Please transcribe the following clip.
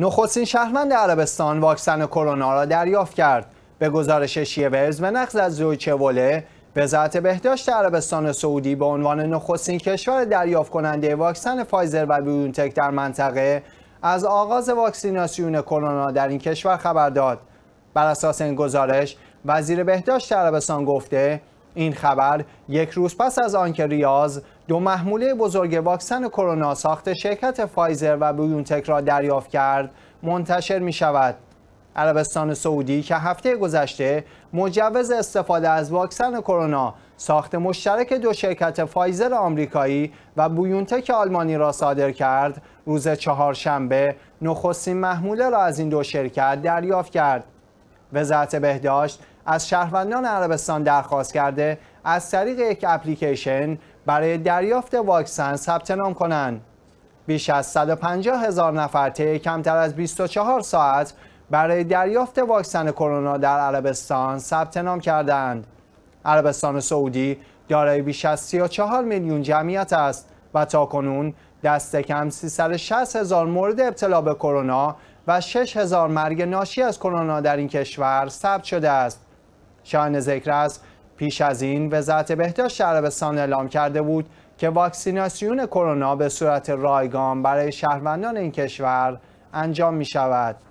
نخستین شهروند عربستان واکسن کرونا را دریافت کرد به گزارش شیورز به نقل از زویچه وله وزارت بهداشت عربستان سعودی به عنوان نخستین کشور دریافت کننده واکسن فایزر و بیونتک در منطقه از آغاز واکسیناسیون کرونا در این کشور خبر داد بر اساس این گزارش وزیر بهداشت عربستان گفته این خبر یک روز پس از آنکه ریاض دو محموله بزرگ واکسن کرونا ساخت شرکت فایزر و بیونتک را دریافت کرد منتشر می شود. عربستان سعودی که هفته گذشته مجوز استفاده از واکسن کرونا ساخت مشترک دو شرکت فایزر آمریکایی و بیونتک آلمانی را صادر کرد روز چهارشنبه نخستین محموله را از این دو شرکت دریافت کرد وزارت بهداشت از شهروندان عربستان درخواست کرده از طریق یک اپلیکیشن برای دریافت واکسن ثبت نام کنند. بیش از 150 هزار نفر طی کمتر از 24 ساعت برای دریافت واکسن کرونا در عربستان ثبت نام کردند. عربستان سعودی دارای بیش از 34 میلیون جمعیت است و کنون دست کم 360 هزار مورد ابتلا به کرونا و 6 هزار مرگ ناشی از کرونا در این کشور ثبت شده است. چانه ذکر است پیش از این وزارت بهداشت عربستان اعلام کرده بود که واکسیناسیون کرونا به صورت رایگان برای شهروندان این کشور انجام می شود.